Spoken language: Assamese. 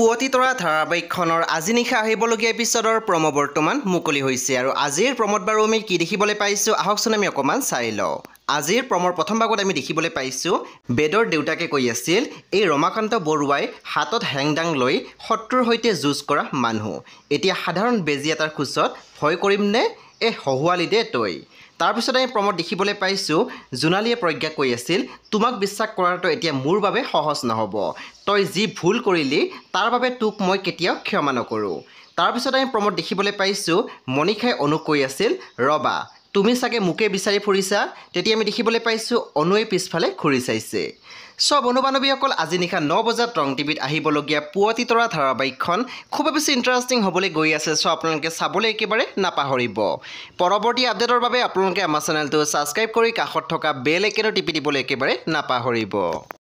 পুৱতি তৰা ধাৰাবাহিকখনৰ আজি নিশা আহিবলগীয়া এপিচডৰ প্ৰম' বৰ্তমান মুকলি হৈছে আৰু আজিৰ প্ৰমোদ বাৰু আমি কি দেখিবলৈ পাইছোঁ আহকচোন আমি অকণমান চাই লওঁ আজিৰ প্ৰমৰ প্ৰথম ভাগত আমি দেখিবলৈ পাইছোঁ বেদৰ দেউতাকে কৈ আছিল এই ৰমাকান্ত বৰুৱাই হাতত হেংদাং লৈ শত্ৰুৰ সৈতে যুঁজ কৰা মানুহ এতিয়া সাধাৰণ বেজী এটাৰ খোজত ভয় কৰিম নে এই হহুৱালি দে তই তাৰপিছত আমি প্ৰমত দেখিবলৈ পাইছোঁ জোনালীয়ে প্ৰজ্ঞা কৈ আছিল তোমাক বিশ্বাস কৰাটো এতিয়া মোৰ বাবে সহজ নহ'ব তই যি ভুল কৰিলি তাৰ বাবে তোক মই কেতিয়াও ক্ষমা নকৰোঁ তাৰপিছত আমি প্ৰমত দেখিবলৈ পাইছোঁ মণিষাই অনুপ কৈ আছিল ৰবা তুমি চাগে মোকে বিচাৰি ফুৰিছা তেতিয়া আমি দেখিবলৈ পাইছোঁ অনুৱে পিছফালে ঘূৰি চাইছে চ' বন্ধু বান্ধৱীসকল আজি নিশা ন বজাত ৰং টিভিত আহিবলগীয়া পুৱতি তৰা ধাৰাবাহিকখন খুবেই বেছি ইণ্টাৰেষ্টিং হ'বলৈ গৈ আছে চ' আপোনালোকে চাবলৈ একেবাৰে নাপাহৰিব পৰৱৰ্তী আপডেটৰ বাবে আপোনালোকে আমাৰ চেনেলটো ছাবস্ক্ৰাইব কৰি কাষত থকা বেল একেটো টিপি দিবলৈ একেবাৰে নাপাহৰিব